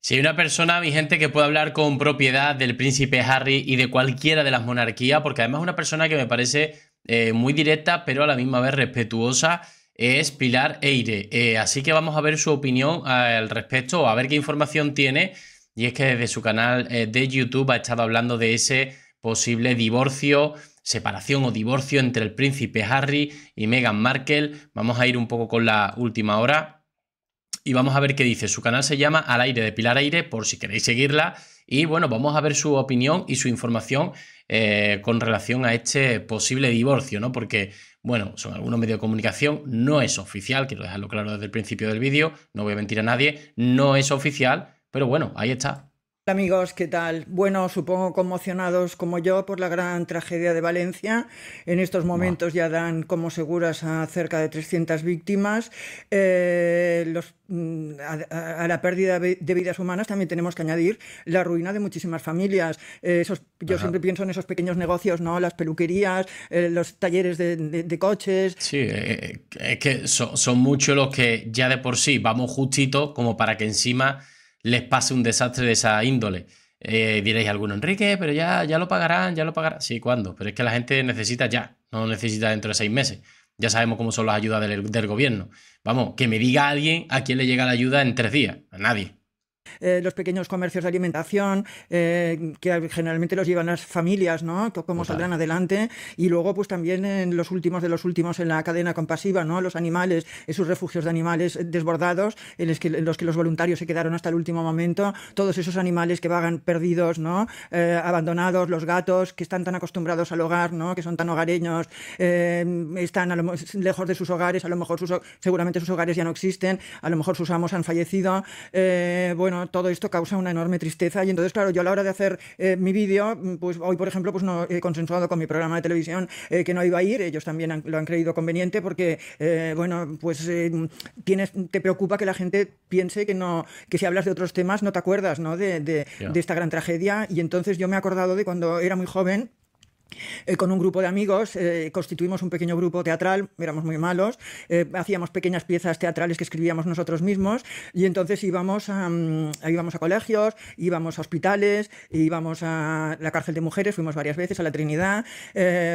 Si hay una persona, mi gente, que pueda hablar con propiedad del príncipe Harry y de cualquiera de las monarquías, porque además es una persona que me parece eh, muy directa, pero a la misma vez respetuosa, es Pilar Eire. Eh, así que vamos a ver su opinión eh, al respecto, a ver qué información tiene. Y es que desde su canal de YouTube ha estado hablando de ese posible divorcio, separación o divorcio entre el príncipe Harry y Meghan Markle. Vamos a ir un poco con la última hora y vamos a ver qué dice. Su canal se llama Al aire de Pilar Aire, por si queréis seguirla. Y bueno, vamos a ver su opinión y su información eh, con relación a este posible divorcio, ¿no? Porque, bueno, son algunos medios de comunicación, no es oficial, quiero dejarlo claro desde el principio del vídeo, no voy a mentir a nadie, no es oficial, pero bueno, ahí está amigos, ¿qué tal? Bueno, supongo conmocionados como yo por la gran tragedia de Valencia. En estos momentos ya dan como seguras a cerca de 300 víctimas. Eh, mm, a, la pérdida de vidas humanas también tenemos que añadir la ruina de muchísimas familias. Eh, yo siempre pienso en esos pequeños negocios, ¿no? Las peluquerías, eh, los talleres de, coches. Sí, es que son, son muchos los que ya de por sí vamos justito como para que encima les pase un desastre de esa índole. Eh, diréis alguno, Enrique, pero ya, ya lo pagarán, ya lo pagarán. Sí, ¿cuándo? Pero es que la gente necesita ya, no necesita dentro de seis meses. Ya sabemos cómo son las ayudas del, del gobierno. Vamos, que me diga alguien a quién le llega la ayuda en tres días. A nadie. Eh, los pequeños comercios de alimentación, eh, que generalmente los llevan las familias, ¿no? Cómo saldrán adelante. Y luego, pues también en los últimos de los últimos en la cadena compasiva, ¿no? Los animales, esos refugios de animales desbordados, en los que, los, voluntarios se quedaron hasta el último momento, todos esos animales que vagan perdidos, ¿no? Eh, abandonados, los gatos que están tan acostumbrados al hogar, ¿no? Que son tan hogareños, están a lo, lejos de sus hogares, a lo mejor sus, seguramente sus hogares ya no existen, a lo mejor sus amos han fallecido. bueno, todo esto causa una enorme tristeza y entonces, claro, yo a la hora de hacer eh, mi vídeo, pues hoy, por ejemplo, pues no he consensuado con mi programa de televisión eh, que no iba a ir, ellos también lo han creído conveniente porque, eh, bueno, pues tienes, te preocupa que la gente piense que no, que si hablas de otros temas no te acuerdas, ¿no? De, de esta gran tragedia y entonces yo me he acordado de cuando era muy joven, eh, con un grupo de amigos, eh, constituimos un pequeño grupo teatral, éramos muy malos, eh, hacíamos pequeñas piezas teatrales que escribíamos nosotros mismos y entonces íbamos a, mm, íbamos a colegios, íbamos a hospitales, íbamos a la cárcel de mujeres, fuimos varias veces a la Trinidad,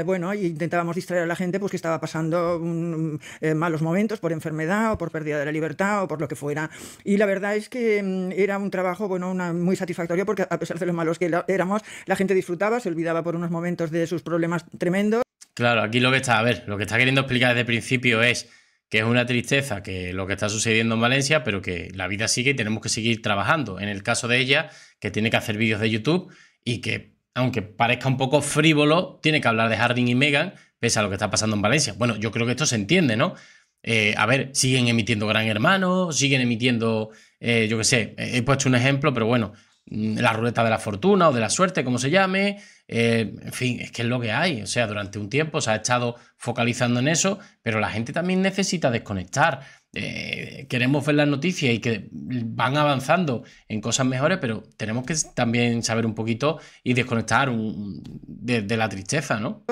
bueno, e intentábamos distraer a la gente pues, que estaba pasando mm, malos momentos por enfermedad o por pérdida de la libertad o por lo que fuera. Y la verdad es que mm, era un trabajo bueno, una, muy satisfactorio porque a pesar de lo malos que éramos, la gente disfrutaba, se olvidaba por unos momentos de sus problemas tremendos. Claro, aquí lo que está, a ver, lo que está queriendo explicar desde el principio es que es una tristeza que lo que está sucediendo en Valencia, pero que la vida sigue y tenemos que seguir trabajando. En el caso de ella, que tiene que hacer vídeos de YouTube y que, aunque parezca un poco frívolo, tiene que hablar de Harding y Megan, pese a lo que está pasando en Valencia. Bueno, yo creo que esto se entiende, ¿no? Eh, a ver, siguen emitiendo Gran Hermano, siguen emitiendo, eh, yo qué sé, he puesto un ejemplo, pero bueno, mm, la ruleta de la fortuna o de la suerte, como se llame, eh, en fin, es que es lo que hay. O sea, durante un tiempo se ha estado focalizando en eso, pero la gente también necesita desconectar. Eh, queremos ver las noticias y que van avanzando en cosas mejores, pero tenemos que también saber un poquito y desconectar un, de, la tristeza, ¿no?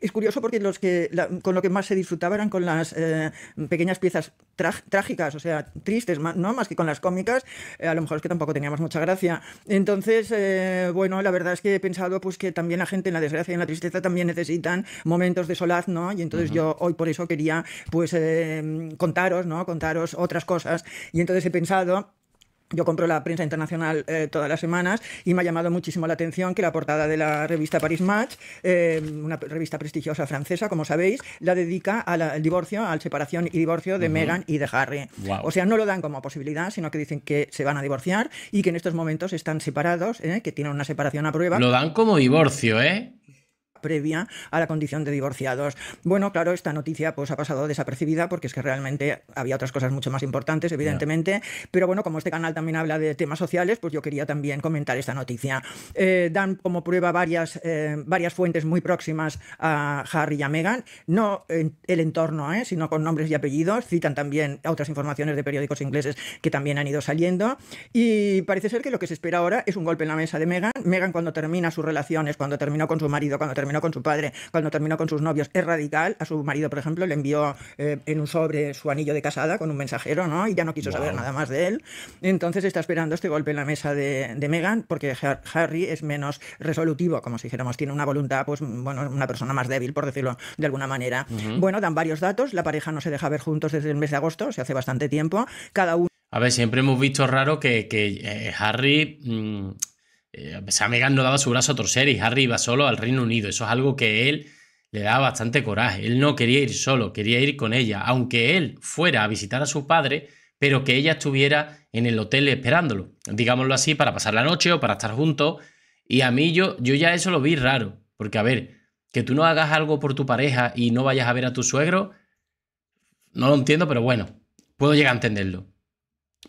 Es curioso porque los que con lo que más se disfrutaba eran con las eh, pequeñas piezas trágicas, o sea, tristes, más, no más que con las cómicas, a lo mejor es que tampoco teníamos mucha gracia. Entonces, bueno, la verdad es que he pensado pues que también la gente en la desgracia y en la tristeza también necesitan momentos de solaz, ¿no? Y entonces yo hoy por eso quería pues eh, contaros, ¿no? Contaros otras cosas. Y entonces he pensado yo compro la prensa internacional eh, todas las semanas y me ha llamado muchísimo la atención que la portada de la revista Paris Match, eh, una revista prestigiosa francesa, como sabéis, la dedica al divorcio, al separación y divorcio de Meghan y de Harry. O sea, no lo dan como posibilidad, sino que dicen que se van a divorciar y que en estos momentos están separados, eh, que tienen una separación a prueba. Lo dan como divorcio, ¿eh? previa a la condición de divorciados. Bueno, claro, esta noticia pues ha pasado desapercibida porque es que realmente había otras cosas mucho más importantes, evidentemente, pero bueno, como este canal también habla de temas sociales, pues yo quería también comentar esta noticia. Eh, dan como prueba varias, eh, varias fuentes muy próximas a Harry y a Meghan, no el entorno, eh, sino con nombres y apellidos, citan también otras informaciones de periódicos ingleses que también han ido saliendo y parece ser que lo que se espera ahora es un golpe en la mesa de Meghan. Meghan cuando termina sus relaciones, cuando terminó con su marido, cuando terminó terminó con su padre, cuando terminó con sus novios, es radical. A su marido, por ejemplo, le envió eh, en un sobre su anillo de casada con un mensajero, ¿no? Y ya no quiso saber nada más de él. Entonces está esperando este golpe en la mesa de, de Meghan, porque Harry es menos resolutivo, como si dijéramos, tiene una voluntad, pues, bueno, una persona más débil, por decirlo de alguna manera. Bueno, dan varios datos. La pareja no se deja ver juntos desde el mes de agosto, se hace bastante tiempo. Cada uno. A ver, siempre hemos visto raro que, que eh, Harry. Mm, eh, Megan no daba su brazo a torcer y Harry iba solo al Reino Unido. Eso es algo que él le daba bastante coraje. Él no quería ir solo, quería ir con ella, aunque él fuera a visitar a su padre, pero que ella estuviera en el hotel esperándolo, digámoslo así, para pasar la noche o para estar juntos. Y a mí yo, yo ya eso lo vi raro, porque a ver, que tú no hagas algo por tu pareja y no vayas a ver a tu suegro, no lo entiendo, pero bueno, puedo llegar a entenderlo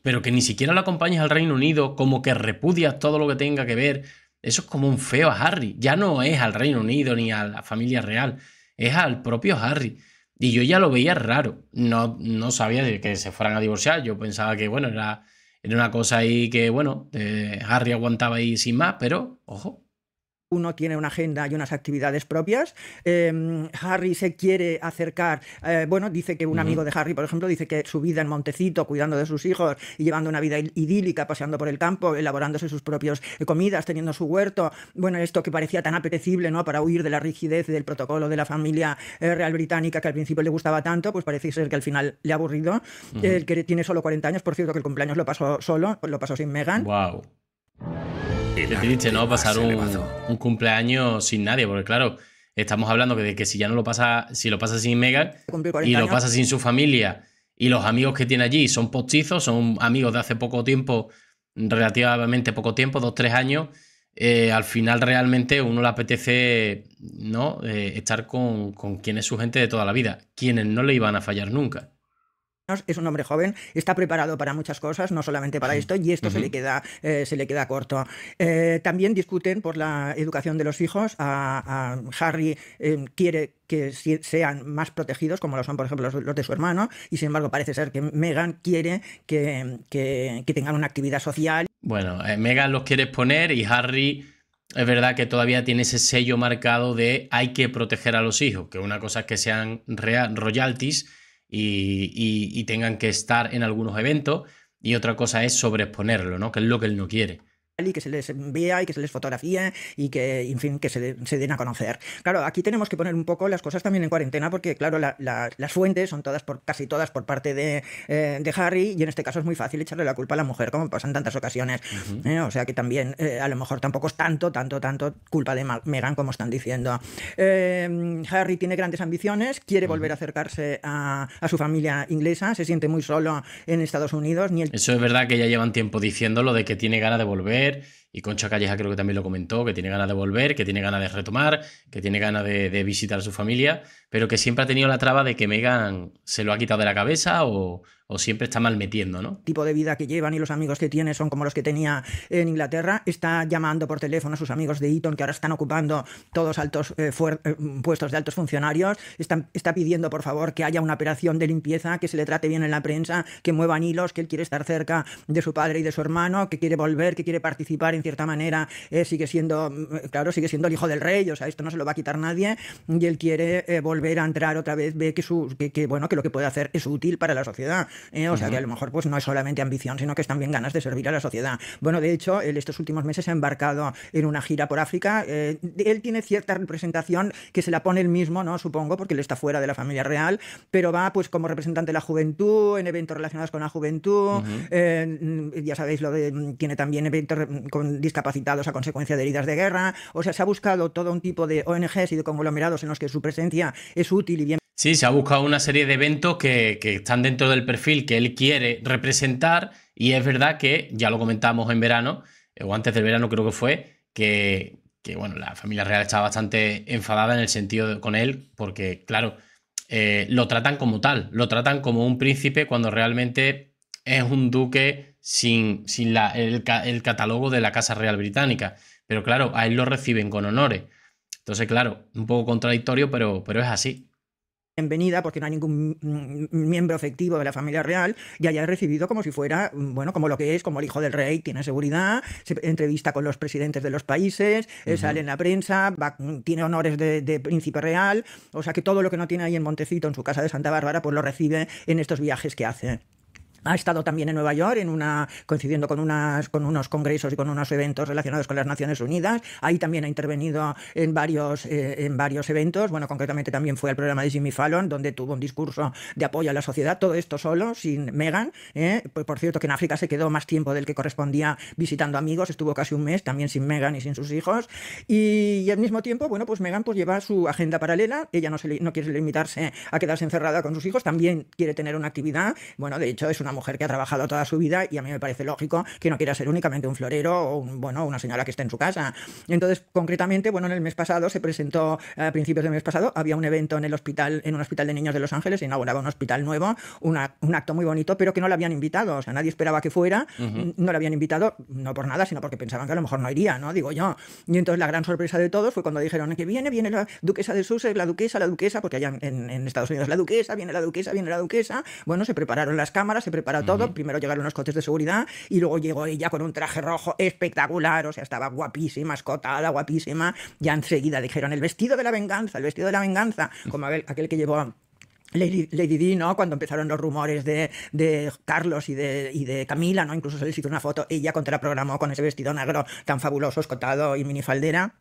pero que ni siquiera lo acompañes al Reino Unido, como que repudias todo lo que tenga que ver, eso es como un feo a Harry. Ya no es al Reino Unido ni a la familia real, es al propio Harry. Y yo ya lo veía raro. No, no sabía que se fueran a divorciar. Yo pensaba que, bueno, era, una cosa ahí que, bueno, eh, Harry aguantaba ahí sin más, pero, ojo, uno tiene una agenda y unas actividades propias. Em, Harry se quiere acercar, eh, bueno, dice que un amigo de Harry, por ejemplo, dice que su vida en Montecito, cuidando de sus hijos y llevando una vida idílica, paseando por el campo, elaborándose sus propias eh, comidas, teniendo su huerto, bueno, esto que parecía tan apetecible, ¿no? Para huir de la rigidez del protocolo de la familia eh, real británica que al principio le gustaba tanto, pues parece ser que al final le ha aburrido. El que tiene solo 40 años, por cierto, que el cumpleaños lo pasó solo, lo pasó sin Megan. ¡Wow! triste, ¿no? Pasar un, cumpleaños sin nadie, porque claro, estamos hablando de que si ya no lo pasa, si lo pasa sin Megan y lo pasa sin su familia y los amigos que tiene allí son postizos, son amigos de hace poco tiempo, relativamente poco tiempo, dos, tres años, eh, al final realmente uno le apetece ¿no? Eh, estar con, con quien es su gente de toda la vida, quienes no le iban a fallar nunca es un hombre joven, está preparado para muchas cosas, no solamente para esto, y esto se, le queda, eh, se le queda corto. Eh, también discuten por la educación de los hijos. A, Harry eh, quiere que sean más protegidos, como lo son, por ejemplo, los, de su hermano, y sin embargo parece ser que Megan quiere que, que tengan una actividad social. Bueno, Megan los quiere exponer y Harry es verdad que todavía tiene ese sello marcado de hay que proteger a los hijos, que una cosa es que sean royalties y, tengan que estar en algunos eventos. Y otra cosa es sobreexponerlo, ¿no? Que es lo que él no quiere y que se les vea y que se les fotografía y que, en fin, que se, den a conocer. Claro, aquí tenemos que poner un poco las cosas también en cuarentena porque, claro, las fuentes son todas por, casi todas por parte eh, de, Harry y en este caso es muy fácil echarle la culpa a la mujer, como pasa en tantas ocasiones. ¿eh? o sea que también, eh, a lo mejor tampoco es tanto, tanto, tanto culpa de Megan, como están diciendo. Harry tiene grandes ambiciones, quiere volver a acercarse a, su familia inglesa, se siente muy solo en Estados Unidos. Eso es verdad que ya llevan tiempo diciendo lo de que tiene ganas de volver head Y Concha Calleja creo que también lo comentó, que tiene ganas de volver, que tiene ganas de retomar, que tiene ganas de, visitar a su familia, pero que siempre ha tenido la traba de que Megan se lo ha quitado de la cabeza o, o siempre está mal metiendo, ¿no? El tipo de vida que llevan y los amigos que tiene son como los que tenía en Inglaterra. Está llamando por teléfono a sus amigos de Eton, que ahora están ocupando todos altos eh, eh, puestos de altos funcionarios. Está, está pidiendo, por favor, que haya una operación de limpieza, que se le trate bien en la prensa, que muevan hilos, que él quiere estar cerca de su padre y de su hermano, que quiere volver, que quiere participar en en cierta manera eh, sigue siendo, mm, claro, sigue siendo el hijo del rey, o sea, esto no se lo va a quitar nadie y él quiere eh, volver a entrar otra vez, ve que, su, que, bueno, que lo que puede hacer es útil para la sociedad, eh, o sea, que a lo mejor pues no es solamente ambición, sino que es también ganas de servir a la sociedad. Bueno, de hecho, él estos últimos meses se ha embarcado en una gira por África, él tiene cierta representación que se la pone él mismo, ¿no? Supongo, porque él está fuera de la familia real, pero va pues como representante de la juventud, en eventos relacionados con la juventud, mm, ya sabéis lo de, mm, tiene también eventos con discapacitados a consecuencia de heridas de guerra. O sea, se ha buscado todo un tipo de ONGs y de conglomerados en los que su presencia es útil y bien. Sí, se ha buscado una serie de eventos que, están dentro del perfil que él quiere representar y es verdad que, ya lo comentamos en verano, eh, o antes del verano creo que fue, que, bueno, la familia real estaba bastante enfadada en el sentido con él, porque claro, eh, lo tratan como tal, lo tratan como un príncipe cuando realmente es un duque sin, sin el, catálogo de la Casa Real Británica. Pero claro, a él lo reciben con honores. Entonces, claro, un poco contradictorio, pero, pero es así bienvenida porque no hay ningún miembro efectivo de la familia real y haya recibido como si fuera, mm, bueno, como lo que es, como el hijo del rey, tiene seguridad, se entrevista con los presidentes de los países, eh, sale en la prensa, mm, tiene honores de, de, príncipe real, o sea que todo lo que no tiene ahí en Montecito, en su casa de Santa Bárbara, pues lo recibe en estos viajes que hace. Ha estado también en Nueva York, coincidiendo con, unas, con unos congresos y con unos eventos relacionados con las Naciones Unidas. Ahí también ha intervenido en varios, eh, en varios eventos. Bueno, concretamente también fue al programa de Jimmy Fallon, donde tuvo un discurso de apoyo a la sociedad. Todo esto solo, sin Megan. ¿eh? Pues, por, cierto, que en África se quedó más tiempo del que correspondía visitando amigos. Estuvo casi un mes también sin Megan y sin sus hijos. Y, al mismo tiempo, bueno, pues Megan pues, lleva su agenda paralela. Ella no, se, no quiere limitarse a quedarse encerrada con sus hijos. También quiere tener una actividad. Bueno, de hecho, es una mujer que ha trabajado toda su vida y a mí me parece lógico que no quiera ser únicamente un florero o bueno, una señora que esté en su casa. Entonces, concretamente, bueno, en el mes pasado se presentó, eh, a principios del mes pasado, había un evento en el hospital, en un hospital de niños de Los Ángeles, se inauguraba un hospital nuevo, un acto muy bonito, pero que no la habían invitado, o sea, nadie esperaba que fuera, no la habían invitado, no por nada, sino porque pensaban que a lo mejor no iría, ¿no? Digo yo. Y entonces la gran sorpresa de todos fue cuando dijeron que viene, viene la duquesa de Sussex, la duquesa, la duquesa, porque allá en, en Estados Unidos la duquesa, viene la duquesa, viene la duquesa. Bueno, se prepararon las cámaras, se prepararon para todo. Primero llegaron unos coches de seguridad y luego llegó ella con un traje rojo espectacular, o sea, estaba guapísima, escotada, guapísima. Ya enseguida dijeron el vestido de la venganza, el vestido de la venganza, como aquel, aquel que llevó Lady, Di, ¿no? Cuando empezaron los rumores de, Carlos y de, Camila, ¿no? Incluso se les hizo una foto, ella contraprogramó con ese vestido negro tan fabuloso, escotado y minifaldera.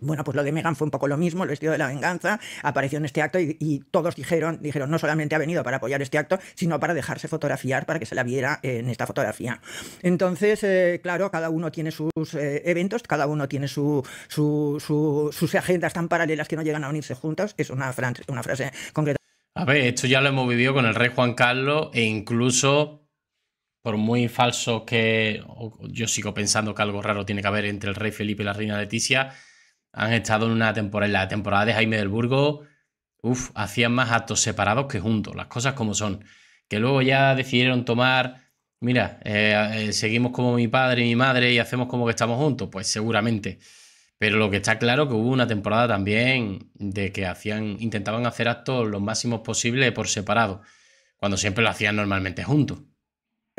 Bueno, pues lo de Megan fue un poco lo mismo, el vestido de la venganza, apareció en este acto y, todos dijeron, dijeron, no solamente ha venido para apoyar este acto, sino para dejarse fotografiar, para que se la viera en esta fotografía. Entonces, eh, claro, cada uno tiene sus eh, eventos, cada uno tiene su, sus agendas tan paralelas que no llegan a unirse juntos, es una, una frase concreta a ver, esto ya lo hemos vivido con el rey Juan Carlos e incluso, por muy falso que yo sigo pensando que algo raro tiene que haber entre el rey Felipe y la reina Leticia, han estado en una temporada, la temporada de Jaime del Burgo, uff, hacían más actos separados que juntos, las cosas como son. Que luego ya decidieron tomar, mira, eh, eh, seguimos como mi padre y mi madre y hacemos como que estamos juntos, pues seguramente. Pero lo que está claro que hubo una temporada también de que hacían, intentaban hacer actos los máximos posibles por separado, cuando siempre lo hacían normalmente juntos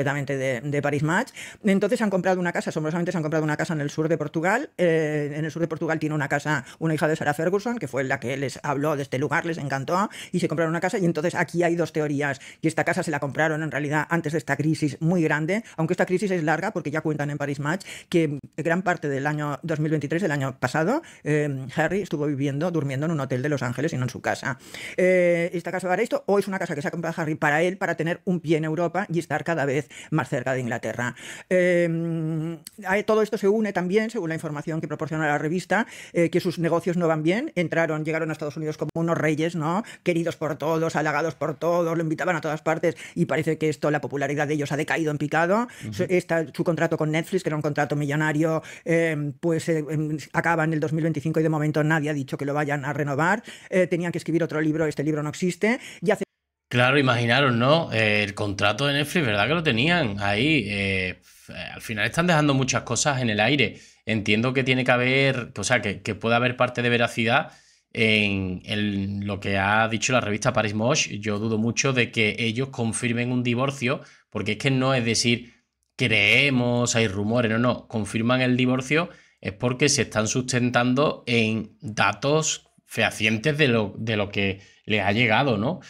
de, de, Paris Match. Entonces han comprado una casa, asombrosamente se han comprado una casa en el sur de Portugal. Eh, en el sur de Portugal tiene una casa, una hija de Sarah Ferguson, que fue la que les habló de este lugar, les encantó, y se compraron una casa. Y entonces aquí hay dos teorías, que esta casa se la compraron en realidad antes de esta crisis muy grande, aunque esta crisis es larga, porque ya cuentan en Paris Match que gran parte del año 2023, el año pasado, eh, Harry estuvo viviendo, durmiendo en un hotel de Los Ángeles y no en su casa. Eh, esta casa para esto, o es una casa que se ha comprado Harry para él, para tener un pie en Europa y estar cada vez más cerca de Inglaterra. Em, todo esto se une también, según la información que proporciona la revista, eh, que sus negocios no van bien. Entraron, llegaron a Estados Unidos como unos reyes, ¿no? Queridos por todos, halagados por todos, lo invitaban a todas partes y parece que esto, la popularidad de ellos ha decaído en picado. su contrato con Netflix, que era un contrato millonario, em, pues eh, em, acaba en el 2025 y de momento nadie ha dicho que lo vayan a renovar. Eh, tenían que escribir otro libro, este libro no existe. Y hace Claro, imaginaron, ¿no? Eh, el contrato de Netflix, ¿verdad que lo tenían ahí? Eh, al final están dejando muchas cosas en el aire. Entiendo que tiene que haber, o sea, que, puede haber parte de veracidad en, lo que ha dicho la revista Paris Mosh. Yo dudo mucho de que ellos confirmen un divorcio, porque es que no es decir creemos, hay rumores, no, no, confirman el divorcio es porque se están sustentando en datos fehacientes de lo, de lo que les ha llegado, ¿no?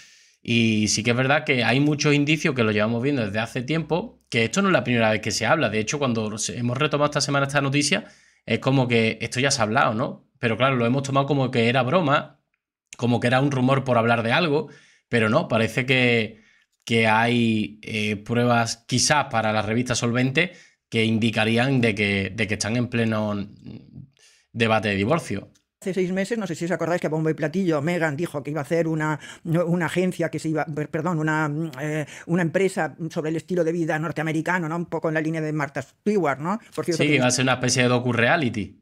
Y sí que es verdad que hay muchos indicios que lo llevamos viendo desde hace tiempo, que esto no es la primera vez que se habla. De hecho, cuando hemos retomado esta semana esta noticia, es como que esto ya se ha hablado, ¿no? Pero claro, lo hemos tomado como que era broma, como que era un rumor por hablar de algo, pero no, parece que, que hay eh, pruebas quizás para la revista Solvente que indicarían de que, de que están en pleno debate de divorcio. Hace seis meses, no sé si os acordáis que a bombo y platillo Megan dijo que iba a hacer una, una agencia que se iba, perdón, una, eh, una empresa sobre el estilo de vida norteamericano, ¿no? Un poco en la línea de Martha Stewart, ¿no? sí, iba a ser una especie de docu-reality.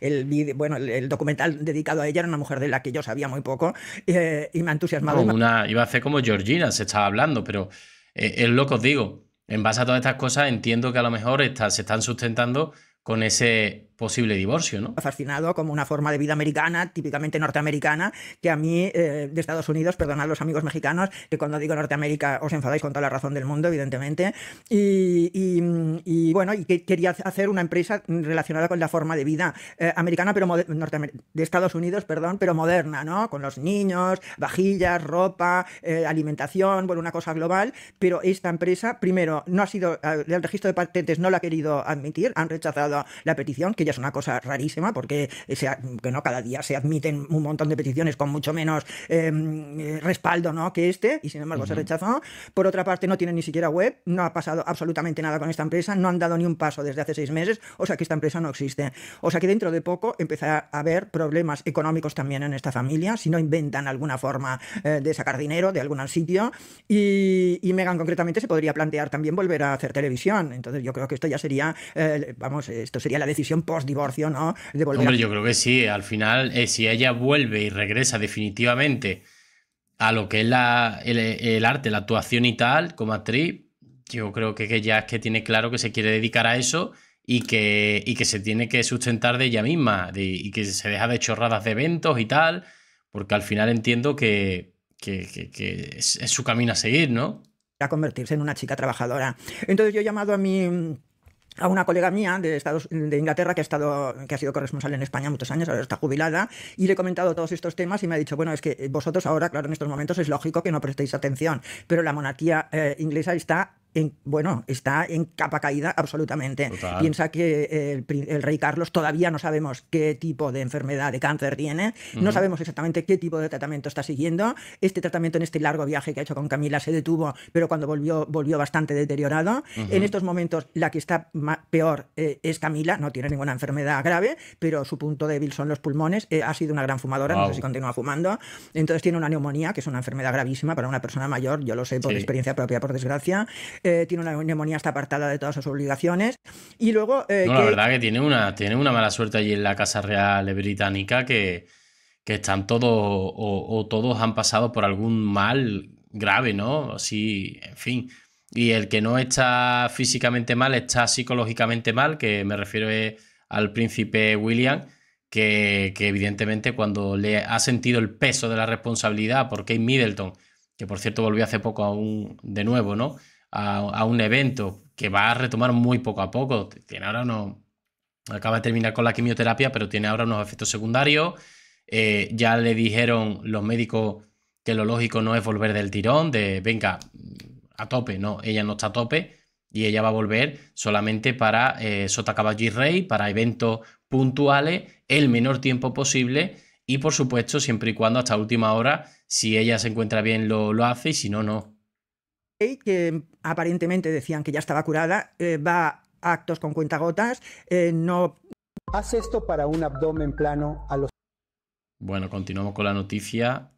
El, bueno, el, documental dedicado a ella era una mujer de la que yo sabía muy poco eh, y me ha entusiasmado. una, iba a hacer como Georgina, se estaba hablando, pero el eh, es lo os digo. En base a todas estas cosas entiendo que a lo mejor está, se están sustentando con ese posible divorcio, ¿no? Fascinado como una forma de vida americana, típicamente norteamericana, que a mí eh, de Estados Unidos, perdonad los amigos mexicanos, que cuando digo Norteamérica os enfadáis con toda la razón del mundo, evidentemente, y, bueno, y que quería hacer una empresa relacionada con la forma de vida eh, americana, pero de Estados Unidos, perdón, pero moderna, ¿no? Con los niños, vajillas, ropa, eh, alimentación, bueno, una cosa global, pero esta empresa, primero, no ha sido, el registro de patentes no la ha querido admitir, han rechazado la petición, que ya es una cosa rarísima porque que no, cada día se admiten un montón de peticiones con mucho menos em, eh, respaldo ¿no? que este y sin embargo se rechazó. Por otra parte, no tienen ni siquiera web, no ha pasado absolutamente nada con esta empresa, no han dado ni un paso desde hace seis meses, o sea que esta empresa no existe. O sea que dentro de poco empieza a haber problemas económicos también en esta familia si no inventan alguna forma eh, de sacar dinero de algún sitio. Y, Megan concretamente se podría plantear también volver a hacer televisión. Entonces yo creo que esto ya sería, eh, vamos, esto sería la decisión divorcio, ¿no? Hombre, yo creo que sí. Al final, eh, si ella vuelve y regresa definitivamente a lo que es el, arte, la actuación y tal, como actriz, yo creo que, que, ya es que tiene claro que se quiere dedicar a eso y que, que se tiene que sustentar de ella misma y que se deja de chorradas de eventos y tal, porque al final entiendo que, es, es su camino a seguir, ¿no? a convertirse en una chica trabajadora. Entonces yo he llamado a mi a una colega mía de, Estados, de Inglaterra que ha, estado, que ha sido corresponsal en España muchos años, ahora está jubilada, y le he comentado todos estos temas y me ha dicho, bueno, es que vosotros ahora, claro, en estos momentos es lógico que no prestéis atención, pero la monarquía eh, inglesa está bueno, está en capa caída absolutamente. Piensa que eh, el, rey Carlos todavía no sabemos qué tipo de enfermedad de cáncer tiene, no sabemos exactamente qué tipo de tratamiento está siguiendo. Este tratamiento en este largo viaje que ha hecho con Camila se detuvo, pero cuando volvió, volvió bastante deteriorado. En estos momentos la que está peor eh, es Camila, no tiene ninguna enfermedad grave, pero su punto débil son los pulmones. Eh, ha sido una gran fumadora, no sé si continúa fumando. Entonces tiene una neumonía, que es una enfermedad gravísima para una persona mayor, yo lo sé por experiencia propia, por desgracia tiene una neumonía, está apartada de todas sus obligaciones. Y luego. Eh, no, la verdad que tiene una, tiene una mala suerte allí en la Casa Real Británica que, que están todos o, todos han pasado por algún mal grave, ¿no? Así, en fin. Y el que no está físicamente mal está psicológicamente mal, que me refiero al príncipe William. Que, que, evidentemente cuando le ha sentido el peso de la responsabilidad por Kate Middleton, que por cierto volvió hace poco aún de nuevo, ¿no? a, un evento que va a retomar muy poco a poco. Tiene ahora no Acaba de terminar con la quimioterapia, pero tiene ahora unos efectos secundarios. Eh, ya le dijeron los médicos que lo lógico no es volver del tirón, de venga, a tope. No, ella no está a tope y ella va a volver solamente para eh, Sota Rey, para eventos puntuales, el menor tiempo posible y por supuesto siempre y cuando hasta última hora, si ella se encuentra bien lo, lo hace y si no, no. Que aparentemente decían que ya estaba curada, eh, va a actos con cuentagotas, eh, no... ¿Hace esto para un abdomen plano a los... Bueno, continuamos con la noticia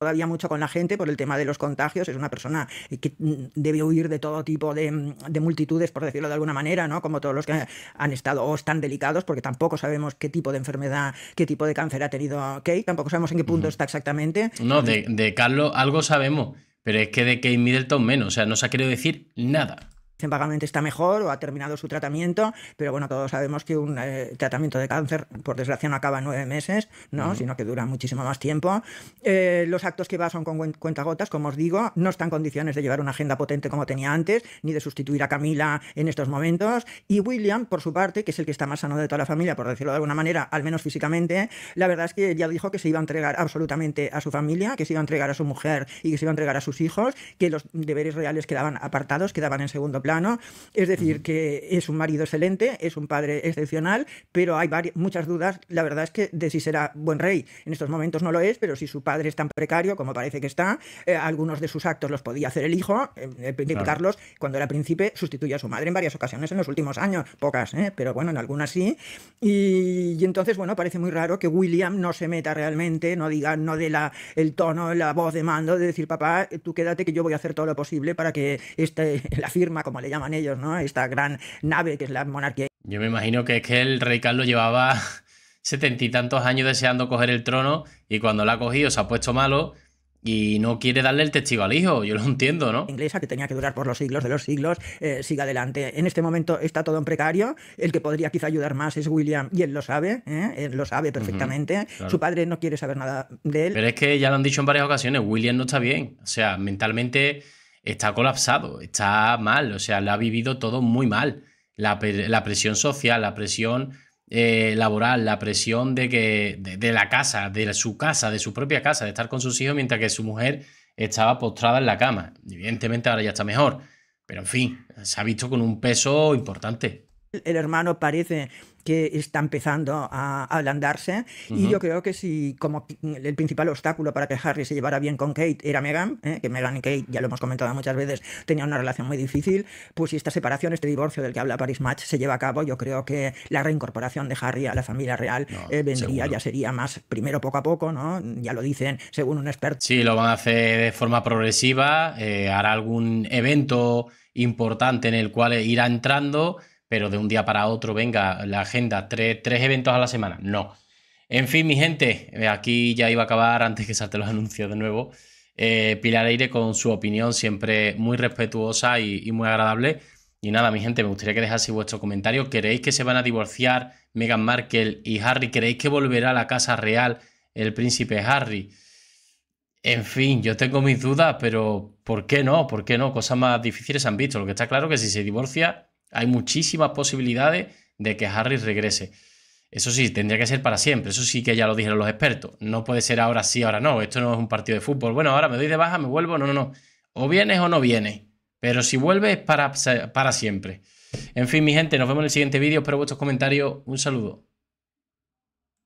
todavía mucho con la gente por el tema de los contagios. Es una persona que mm, debe huir de todo tipo mm, de, multitudes, por decirlo de alguna manera, ¿no? Como todos los que han estado o están delicados, porque tampoco sabemos qué tipo de enfermedad, qué tipo de cáncer ha tenido Kate, tampoco sabemos en qué punto está exactamente. No, de Carlos algo sabemos pero es que de Kate Middleton menos, o sea, no se ha querido decir nada vagamente está mejor o ha terminado su tratamiento, pero bueno, todos sabemos que un eh, tratamiento de cáncer, por desgracia, no acaba nueve meses, ¿no? sino que dura muchísimo más tiempo. Eh, los actos que va son con cuentagotas, como os digo, no están en condiciones de llevar una agenda potente como tenía antes, ni de sustituir a Camila en estos momentos. Y William, por su parte, que es el que está más sano de toda la familia, por decirlo de alguna manera, al menos físicamente, la verdad es que ya dijo que se iba a entregar absolutamente a su familia, que se iba a entregar a su mujer y que se iba a entregar a sus hijos, que los deberes reales quedaban apartados, quedaban en segundo plano. Es decir, que es un marido excelente, es un padre excepcional, pero hay muchas dudas, la verdad es que de si será buen rey. En estos momentos no lo es, pero si su padre es tan precario como parece que está, eh, algunos de sus actos los podía hacer el hijo. El eh, eh, príncipe Carlos, cuando era príncipe, sustituye a su madre en varias ocasiones en los últimos años, pocas, pero bueno, en algunas sí. Y, y, entonces, bueno, parece muy raro que William no se meta realmente, no diga, no dé la, el tono, la voz de mando de decir, papá, tú quédate que yo voy a hacer todo lo posible para que este, la firma, como como le llaman ellos, ¿no? Esta gran nave que es la monarquía. Yo me imagino que es que el rey Carlos llevaba setenta y tantos años deseando coger el trono y cuando lo ha cogido se ha puesto malo y no quiere darle el testigo al hijo, yo lo entiendo, ¿no? Inglesa que tenía que durar por los siglos de los siglos, eh, sigue adelante. En este momento está todo en precario, el que podría quizá ayudar más es William y él lo sabe, ¿eh? él lo sabe perfectamente, su padre no quiere saber nada de él. Pero es que ya lo han dicho en varias ocasiones, William no está bien, o sea, mentalmente está colapsado, está mal, o sea, lo ha vivido todo muy mal. La, presión social, la presión eh, laboral, la presión de que de, de, la casa, de su casa, de su propia casa, de estar con sus hijos mientras que su mujer estaba postrada en la cama. Evidentemente ahora ya está mejor, pero en fin, se ha visto con un peso importante el hermano parece que está empezando a ablandarse y yo creo que si como el principal obstáculo para que Harry se llevara bien con Kate era Meghan, ¿eh? que Meghan y Kate, ya lo hemos comentado muchas veces, tenían una relación muy difícil, pues si esta separación, este divorcio del que habla Paris Match se lleva a cabo, yo creo que la reincorporación de Harry a la familia real eh, vendría, ya sería más primero poco a poco, ¿no? Ya lo dicen según un experto. Sí, lo van a hacer de forma progresiva, eh, hará algún evento importante en el cual irá entrando pero de un día para otro, venga, la agenda, tres, eventos a la semana. No. En fin, mi gente, eh, aquí ya iba a acabar antes que salte los anuncios de nuevo. Eh, Pilar Aire con su opinión siempre muy respetuosa y, muy agradable. Y nada, mi gente, me gustaría que dejase vuestro comentario. ¿Queréis que se van a divorciar Meghan Markle y Harry? ¿Queréis que volverá a la casa real el príncipe Harry? En fin, yo tengo mis dudas, pero ¿por qué no? ¿Por qué no? Cosas más difíciles han visto. Lo que está claro que si se divorcia, hay muchísimas posibilidades de que Harry regrese. Eso sí, tendría que ser para siempre. Eso sí que ya lo dijeron los expertos. No puede ser ahora sí, ahora no. Esto no es un partido de fútbol. Bueno, ahora me doy de baja, me vuelvo. No, no, no. O vienes o no vienes. Pero si vuelves, para, para siempre. En fin, mi gente, nos vemos en el siguiente vídeo. Espero vuestros comentarios. Un saludo.